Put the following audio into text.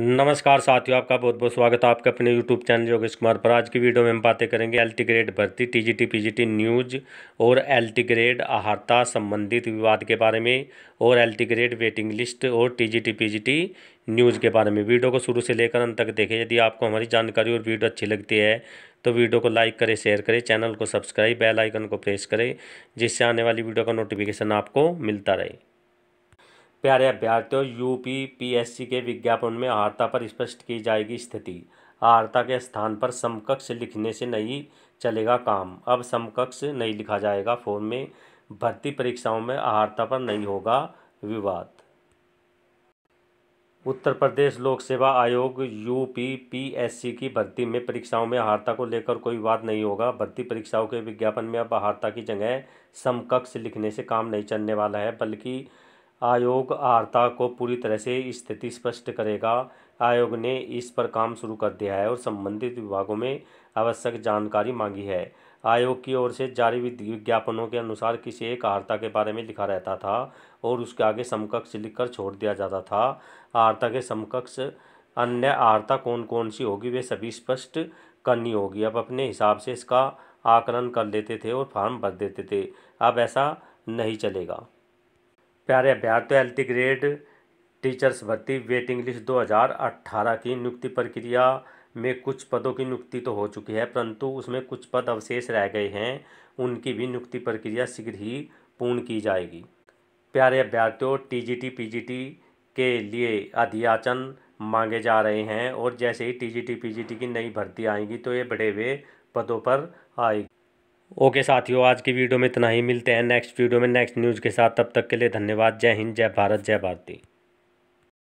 नमस्कार साथियों आपका बहुत बहुत स्वागत है आपके अपने यूट्यूब चैनल योगेश कुमार पर आज की वीडियो में हम बातें करेंगे टी ग्रेड भर्ती जी टी न्यूज और टी ग्रेड आहारता संबंधित विवाद के बारे में और टी ग्रेड वेटिंग लिस्ट और जी टी न्यूज़ के बारे में वीडियो को शुरू से लेकर अंत तक देखें यदि आपको हमारी जानकारी और वीडियो अच्छी लगती है तो वीडियो को लाइक करें शेयर करें चैनल को सब्सक्राइब बेल आइकन को प्रेस करें जिससे आने वाली वीडियो का नोटिफिकेशन आपको मिलता रहे प्यारे अभ्यर्थियों यूपीपीएससी के विज्ञापन में आर्ता पर स्पष्ट की जाएगी स्थिति आहारता के स्थान पर समकक्ष लिखने से नहीं चलेगा काम अब समकक्ष नहीं लिखा जाएगा फॉर्म में भर्ती परीक्षाओं में आहारता पर नहीं होगा विवाद उत्तर प्रदेश लोक सेवा आयोग यू पी की भर्ती में परीक्षाओं में हारता को लेकर कोई विवाद नहीं होगा भर्ती परीक्षाओं के विज्ञापन में अब हारता की जगह समकक्ष लिखने से काम नहीं चलने वाला है बल्कि आयोग आर्ता को पूरी तरह से स्थिति स्पष्ट करेगा आयोग ने इस पर काम शुरू कर दिया है और संबंधित विभागों में आवश्यक जानकारी मांगी है आयोग की ओर से जारी विज्ञापनों के अनुसार किसी एक आर्ता के बारे में लिखा रहता था और उसके आगे समकक्ष लिखकर छोड़ दिया जाता था आर्ता के समकक्ष अन्य आर्ता कौन कौन सी होगी वे सभी स्पष्ट करनी होगी अब अपने हिसाब से इसका आकलन कर लेते थे और फार्म भर देते थे अब ऐसा नहीं चलेगा प्यारे अभ्यर्थियों एल्टी ग्रेड टीचर्स भर्ती वेटिंग लिस्ट 2018 की नियुक्ति प्रक्रिया में कुछ पदों की नियुक्ति तो हो चुकी है परंतु उसमें कुछ पद अवशेष रह गए हैं उनकी भी नियुक्ति प्रक्रिया शीघ्र ही पूर्ण की जाएगी प्यारे अभ्यर्थियों टीजीटी पीजीटी के लिए अधियाचन मांगे जा रहे हैं और जैसे ही टीजीटी पीजीटी की नई भर्ती आएगी तो ये बढ़े हुए पदों पर आएगी ओके साथियों आज की वीडियो में इतना ही मिलते हैं नेक्स्ट वीडियो में नेक्स्ट न्यूज़ के साथ तब तक के लिए धन्यवाद जय हिंद जय भारत जय भारती